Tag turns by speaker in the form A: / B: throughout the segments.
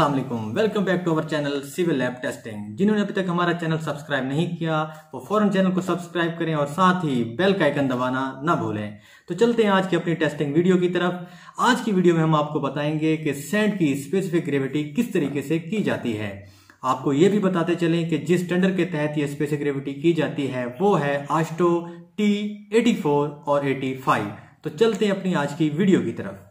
A: Aslam welcome back to our channel civil lab testing जिन्होंने अभी तक हमारा चैनल सब्सक्राइब नहीं किया वो फॉरन चैनल को सब्सक्राइब करें और साथ ही बेल का आइकन दबाना ना भूलें तो चलते हैं आज की अपनी टेस्टिंग वीडियो की तरफ आज की वीडियो में हम आपको बताएंगे कि सेंड की स्पेसिफिक ग्रेविटी किस तरीके से की जाती है आपको ये भी बताते चलें कि जिस टेंडर के तहत ये स्पेसिफिक ग्रेविटी की जाती है वो है आस्टो टी एटी और एटी तो चलते हैं अपनी आज की वीडियो की तरफ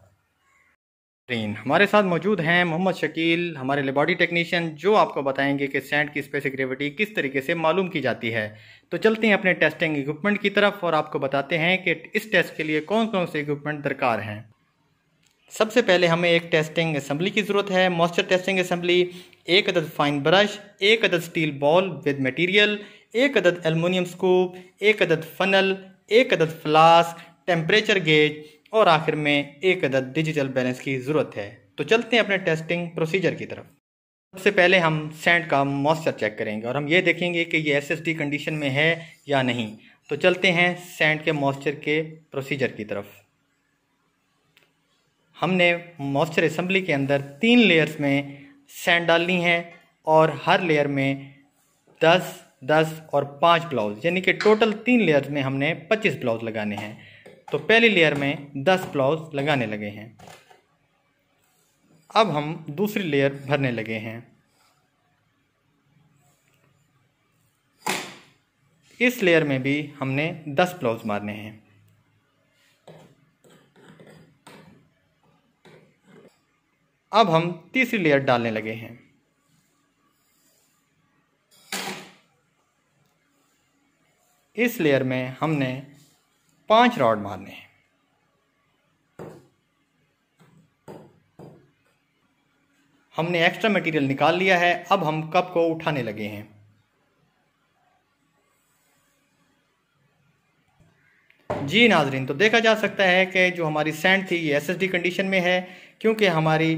A: स्क्रीन हमारे साथ मौजूद हैं मोहम्मद शकील हमारे लेबॉडी टेक्नीशियन जो आपको बताएंगे कि सैंड की स्पेसिक ग्रेविटी किस तरीके से मालूम की जाती है तो चलते हैं अपने टेस्टिंग इक्विपमेंट की तरफ और आपको बताते हैं कि इस टेस्ट के लिए कौन कौन से इक्विपमेंट दरकार हैं सबसे पहले हमें एक टेस्टिंग असम्बली की ज़रूरत है मॉइस्चर टेस्टिंग असम्बली एक अदद फाइन ब्रश एक अदद स्टील बॉल विद मटीरियल एक अदद एलमोनियम स्कूप एक अदद फनल एक अदद फ्लास्क टेम्परेचर गेज और आखिर में एक अदद डिजिटल बैलेंस की ज़रूरत है तो चलते हैं अपने टेस्टिंग प्रोसीजर की तरफ सबसे पहले हम सेंड का मॉइस्चर चेक करेंगे और हम ये देखेंगे कि ये एस कंडीशन में है या नहीं तो चलते हैं सेंड के मॉइस्चर के प्रोसीजर की तरफ हमने मॉइस्चर असम्बली के अंदर तीन लेयर्स में सेंड डालनी है और हर लेयर में दस दस और पाँच ब्लाउज यानी कि टोटल तीन लेयर्स में हमने पच्चीस ब्लाउज लगाने हैं तो पहली लेयर में दस ब्लाउज लगाने लगे हैं अब हम दूसरी लेयर भरने लगे हैं इस लेयर में भी हमने दस ब्लाउज मारने हैं अब हम तीसरी लेयर डालने लगे हैं इस लेयर में हमने पांच रॉड मारने हैं हमने एक्स्ट्रा मटेरियल निकाल लिया है अब हम कप को उठाने लगे हैं जी नाजरीन तो देखा जा सकता है कि जो हमारी सैंड थी ये एसएसडी कंडीशन में है क्योंकि हमारी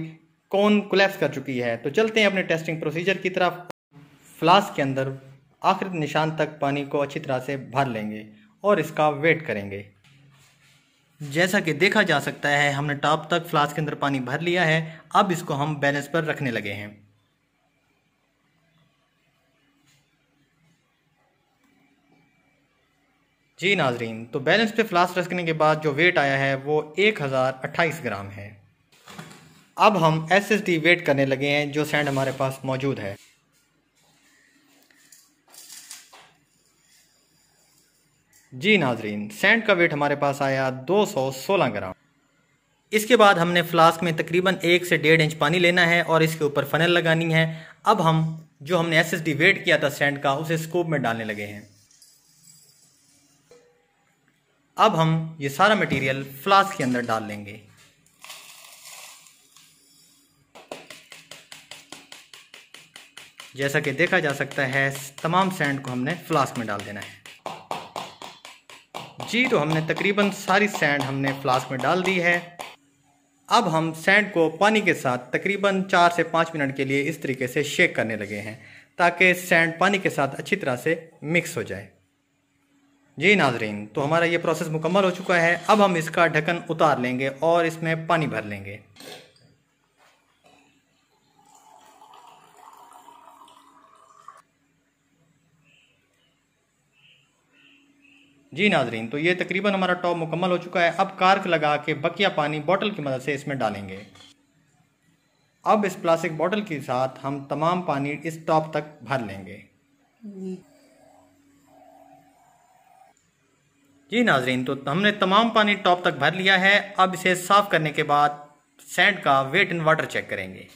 A: कौन कोलेप्स कर चुकी है तो चलते हैं अपने टेस्टिंग प्रोसीजर की तरफ फ्लास्क के अंदर आखिरी निशान तक पानी को अच्छी तरह से भर लेंगे और इसका वेट करेंगे जैसा कि देखा जा सकता है हमने टॉप तक फ्लास्क के अंदर पानी भर लिया है अब इसको हम बैलेंस पर रखने लगे हैं जी नाजरीन तो बैलेंस पे फ्लास्क रखने के बाद जो वेट आया है वो एक हज़ार अट्ठाईस ग्राम है अब हम एस एस डी वेट करने लगे हैं जो सैंड हमारे पास मौजूद है जी नाजरीन सेंट का वेट हमारे पास आया 216 ग्राम इसके बाद हमने फ्लास्क में तकरीबन एक से डेढ़ इंच पानी लेना है और इसके ऊपर फनल लगानी है अब हम जो हमने एस वेट किया था सेंट का उसे स्कोप में डालने लगे हैं अब हम ये सारा मटेरियल फ्लास्क के अंदर डाल लेंगे जैसा कि देखा जा सकता है तमाम सैंड को हमने फ्लास्क में डाल देना है जी तो हमने तकरीबन सारी सैंड हमने फ्लास्क में डाल दी है अब हम सैंड को पानी के साथ तकरीबन चार से पाँच मिनट के लिए इस तरीके से शेक करने लगे हैं ताकि सैंड पानी के साथ अच्छी तरह से मिक्स हो जाए जी नाजरीन तो हमारा ये प्रोसेस मुकम्मल हो चुका है अब हम इसका ढक्कन उतार लेंगे और इसमें पानी भर लेंगे जी नाजरीन तो ये तकरीबन हमारा टॉप मुकम्मल हो चुका है अब कार्क लगा के बकिया पानी बॉटल की मदद से इसमें डालेंगे अब इस प्लास्टिक बॉटल के साथ हम तमाम पानी इस टॉप तक भर लेंगे जी नाजरीन तो हमने तमाम पानी टॉप तक भर लिया है अब इसे साफ़ करने के बाद सैंड का वेट इन वाटर चेक करेंगे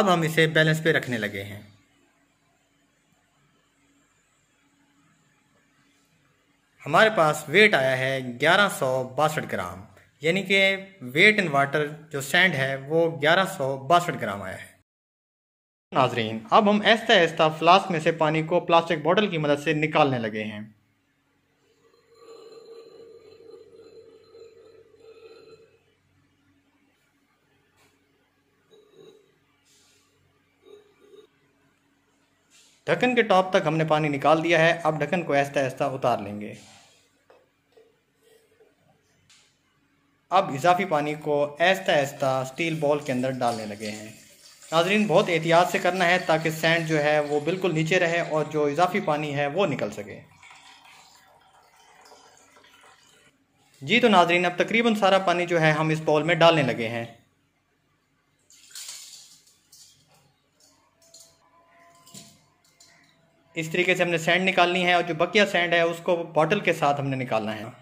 A: अब हम इसे बैलेंस पे रखने लगे हैं हमारे पास वेट आया है ग्यारह सौ बासठ ग्राम यानी कि वेट इन वाटर जो सैंड है वो ग्यारह सौ बासठ ग्राम आया है नाजरीन अब हम ऐसा ऐसा फ्लास्क में से पानी को प्लास्टिक बॉटल की मदद से निकालने लगे हैं ढक्कन के टॉप तक हमने पानी निकाल दिया है अब ढक्कन को ऐसा ऐसा उतार लेंगे अब इजाफी पानी को ऐसा ऐसा स्टील बॉल के अंदर डालने लगे हैं नाजरीन बहुत एहतियात से करना है ताकि सैंड जो है वो बिल्कुल नीचे रहे और जो इजाफी पानी है वो निकल सके जी तो नाजरीन अब तकरीबन सारा पानी जो है हम इस बॉल में डालने लगे हैं इस तरीके से हमने सैंड निकालनी है और जो बकिया सैंड है उसको बॉटल के साथ हमने निकालना है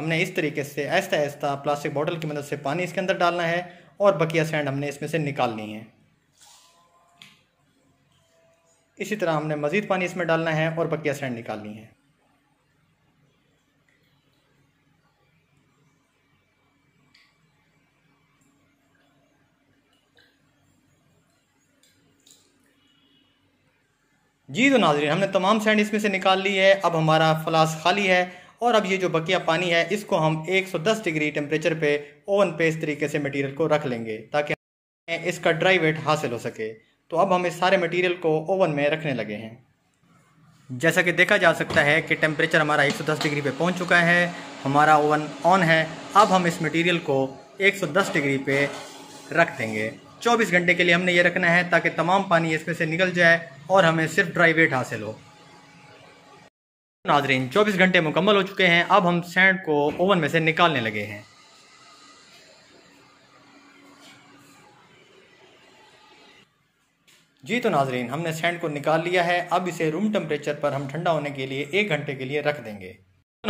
A: हमने इस तरीके से ऐसा ऐसा प्लास्टिक बॉटल की मदद से पानी इसके अंदर डालना है और बकिया सैंड हमने इसमें से निकालनी है इसी तरह हमने मज़ीद पानी इसमें डालना है और बकिया सैंड निकालनी है जी तो नाजरीन हमने तमाम सैंड इसमें से निकाल ली है अब हमारा फ्लास्क खाली है और अब ये जो बकिया पानी है इसको हम 110 डिग्री टेम्परेचर पे ओवन पे इस तरीके से मटेरियल को रख लेंगे ताकि इसका ड्राई वेट हासिल हो सके तो अब हम इस सारे मटेरियल को ओवन में रखने लगे हैं जैसा कि देखा जा सकता है कि टेम्परेचर हमारा 110 डिग्री पे पहुंच चुका है हमारा ओवन ऑन है अब हम इस मटीरियल को एक डिग्री पे रख देंगे चौबीस घंटे के लिए हमने ये रखना है ताकि तमाम पानी इसमें से निकल जाए और हमें सिर्फ ड्राई वेट हासिल हो नाजरीन 24 घंटे मुकम्मल हो चुके हैं अब हम सैंड को ओवन में से निकालने लगे हैं जी तो नाजरीन हमने सैंड को निकाल लिया है अब इसे रूम टेम्परेचर पर हम ठंडा होने के लिए एक घंटे के लिए रख देंगे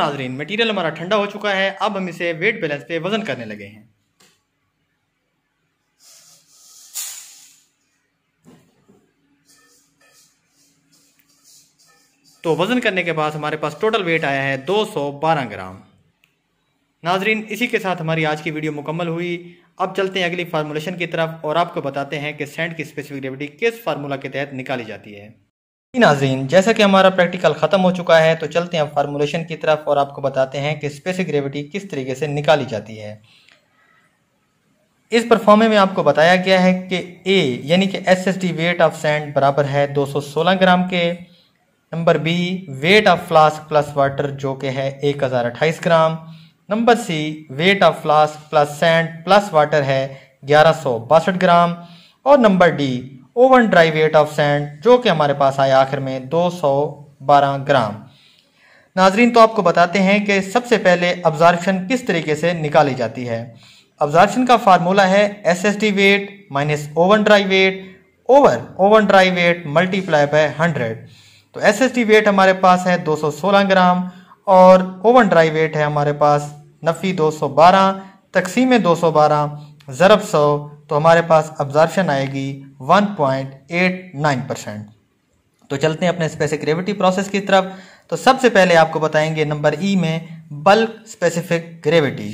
A: नाजरीन मटेरियल हमारा ठंडा हो चुका है अब हम इसे वेट बैलेंस पे वजन करने लगे हैं तो वज़न करने के बाद हमारे पास टोटल वेट आया है 212 ग्राम नाजरीन इसी के साथ हमारी आज की वीडियो मुकम्मल हुई अब चलते हैं अगली फार्मूलेशन की तरफ और आपको बताते हैं कि सेंड की स्पेसिफिक ग्रेविटी किस फार्मूला के तहत निकाली जाती है नाजरीन जैसा कि हमारा प्रैक्टिकल ख़त्म हो चुका है तो चलते हैं फार्मूलेशन की तरफ और आपको बताते हैं कि स्पेसिफिक ग्रेविटी किस तरीके से निकाली जाती है इस परफॉर्मे में आपको बताया गया है कि ए यानी कि S S D weight of sand बराबर है 216 ग्राम के number B weight of flask plus water जो कि है एक हज़ार अट्ठाईस gram number C weight of flask plus sand plus water है ग्यारह सौ बासठ ग्राम और number D oven dry weight of sand जो कि हमारे पास आया आखिर में दो सौ बारह ग्राम नाजरीन तो आपको बताते हैं कि सबसे पहले ऑब्जार्वेशन किस तरीके से निकाली जाती है ऑब्जार्वेशन का फार्मूला है S S D weight minus oven dry weight over oven dry weight multiply by hundred तो एस एस टी वेट हमारे पास है 216 ग्राम और ओवन ड्राई वेट है हमारे पास नफ़ी 212 तकसीम 212 ज़रब 100 तो हमारे पास अब्जार्शन आएगी 1.89 परसेंट तो चलते हैं अपने स्पेसिफिक ग्रेविटी प्रोसेस की तरफ तो सबसे पहले आपको बताएंगे नंबर ई e में बल्क स्पेसिफिक ग्रेविटी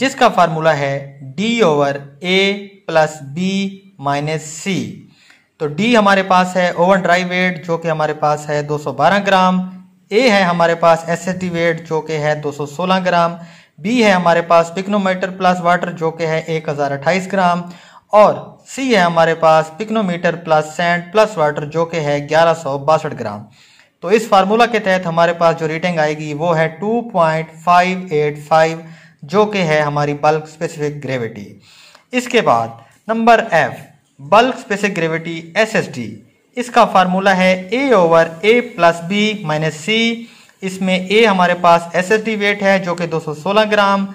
A: जिसका फार्मूला है D over A plus B minus C तो डी हमारे पास है ओवन ड्राई वेट जो कि हमारे पास है 212 ग्राम ए है हमारे पास एस एस वेट जो कि है 216 ग्राम बी है हमारे पास पिक्नोमीटर प्लस वाटर जो कि है एक ग्राम और सी है हमारे पास pycnometer plus sand plus water जो कि है ग्यारह ग्राम तो इस फार्मूला के तहत हमारे पास जो रेटिंग आएगी वो है 2.585 जो कि है हमारी बल्क स्पेसिफिक ग्रेविटी इसके बाद number F bulk specific gravity S S D इसका फार्मूला है A over A plus B minus C इसमें ए हमारे पास एस एस डी वेट है जो कि 216 ग्राम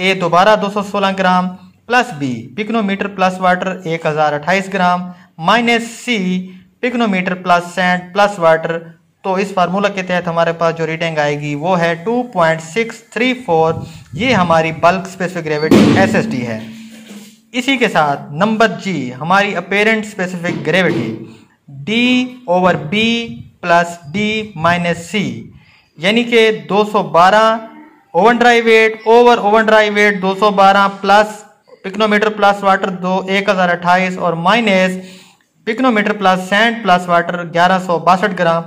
A: ए दोबारा 216 gram plus B pycnometer plus water एक हज़ार अट्ठाईस gram minus C pycnometer plus sand plus water तो इस फार्मूला के तहत हमारे पास जो रीडिंग आएगी वो है 2.634 ये हमारी बल्क स्पेसिफिक ग्रेविटी एसएसडी है इसी के साथ नंबर जी हमारी apparent specific gravity D over B plus D minus C यानी कि 212 oven dry weight over oven dry weight 212 plus pycnometer plus water दो एक हज़ार अट्ठाईस और minus pycnometer plus sand plus water ग्यारह सौ बासठ ग्राम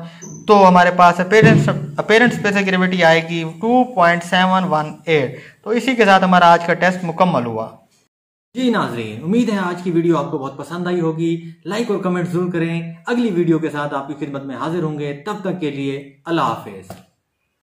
A: तो हमारे पास अपेरेंट्स अपेरेंट स्पेसिफिक ग्रेविटी आएगी 2.718 तो इसी के साथ हमारा आज का टेस्ट मुकम्मल हुआ जी नाजरीन उम्मीद है आज की वीडियो आपको बहुत पसंद आई होगी लाइक और कमेंट जरूर करें अगली वीडियो के साथ आपकी खिदमत में हाजिर होंगे तब तक के लिए अल्लाह हाफिज़